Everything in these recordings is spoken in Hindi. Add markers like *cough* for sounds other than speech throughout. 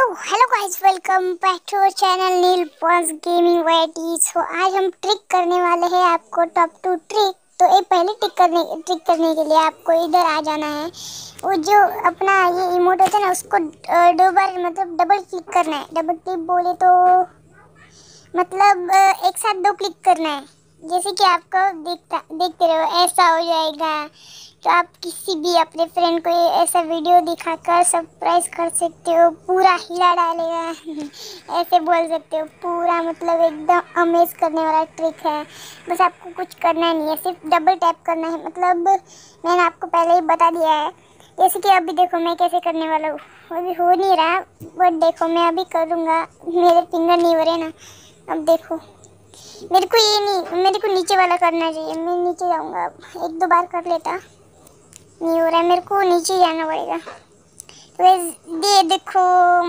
so hello guys welcome back to our channel Neel boss gaming YT so आज हम ट्रिक करने वाले हैं आपको टॉप टू ट्रिक तो ये पहले ट्रिक करने ट्रिक करने के लिए आपको इधर आ जाना है वो जो अपना ये इमोट होता है ना उसको डबल मतलब डबल क्लिक करना है डबल क्लिक बोले तो मतलब एक साथ दो क्लिक करना है जैसे कि आपको देखता देखते रहो ऐसा हो जाएगा तो आप किसी भी अपने फ्रेंड को ऐसा वीडियो दिखाकर सरप्राइज कर सकते हो पूरा हिला डालेगा *laughs* ऐसे बोल सकते हो पूरा मतलब एकदम अमेज करने वाला ट्रिक है बस आपको कुछ करना नहीं है सिर्फ डबल टैप करना है मतलब मैंने आपको पहले ही बता दिया है जैसे कि अभी देखो मैं कैसे करने वाला हूँ अभी हो नहीं रहा बट देखो मैं अभी करूँगा मेरे फिंगर नहीं हो रहे ना अब देखो मेरे को ये नहीं मेरे को नीचे वाला करना चाहिए मैं नीचे जाऊँगा एक दो बार कर लेता नहीं हो रहा है मेरे को नीचे जाना पड़ेगा तो ये देखो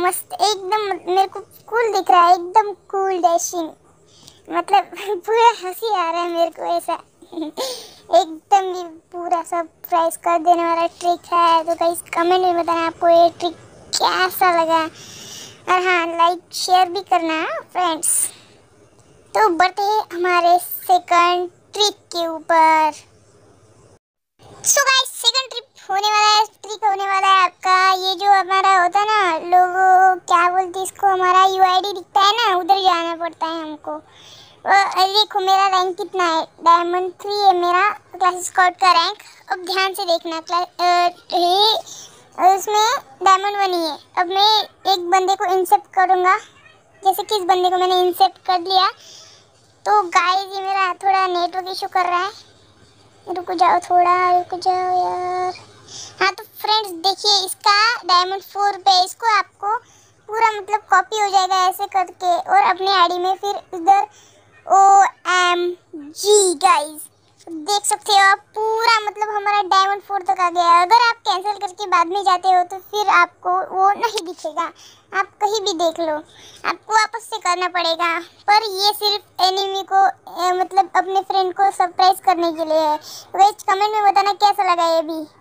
मस्त एकदम मेरे को कूल दिख रहा है एकदम कूल डैशिंग मतलब *laughs* पूरा हंसी आ रहा है मेरे को ऐसा *laughs* एकदम ये पूरा सरप्राइज कर देने वाला ट्रिक है तो गाइस कमेंट में बताना आपको ये ट्रिक कैसा लगा और हाँ लाइक शेयर भी करना फ्रेंड्स तो बढ़ते हैं हमारे सेकंड ट्रिक के ऊपर सो गाइस सेकंड ट्रिप होने वाला है ट्रिक होने वाला है आपका ये जो हमारा होता है ना लोग क्या बोलते हैं इसको हमारा यूआईडी दिखता है ना उधर जाना पड़ता है हमको देखो मेरा रैंक कितना है डायमंड थ्री है मेरा क्लास स्कॉट का रैंक अब ध्यान से देखना क्लास उसमें डायमंड वन ही है अब मैं एक बंदे को इंसेप्ट करूँगा जैसे किस बंदे को मैंने इंसेप्ट कर लिया तो गाय जी मेरा थोड़ा नेटवर्क इशू कर रहा है रुक जाओ थोड़ा रुक जाओ यार हाँ तो फ्रेंड्स देखिए इसका डायमंड फोर पे इसको आपको पूरा मतलब कॉपी हो जाएगा ऐसे करके और अपने आईडी में फिर इधर ओ एम जी गाइज देख सकते हो आप पूरा मतलब हमारा डायमंड फोर तक आ गया है अगर आप कैंसिल करके बाद में जाते हो तो फिर आपको वो नहीं दिखेगा आप कहीं भी देख लो आपको वापस से करना पड़ेगा पर ये सिर्फ एनिमी को ए, मतलब अपने फ्रेंड को सरप्राइज करने के लिए है वैसे कमेंट में बताना कैसा लगा ये भी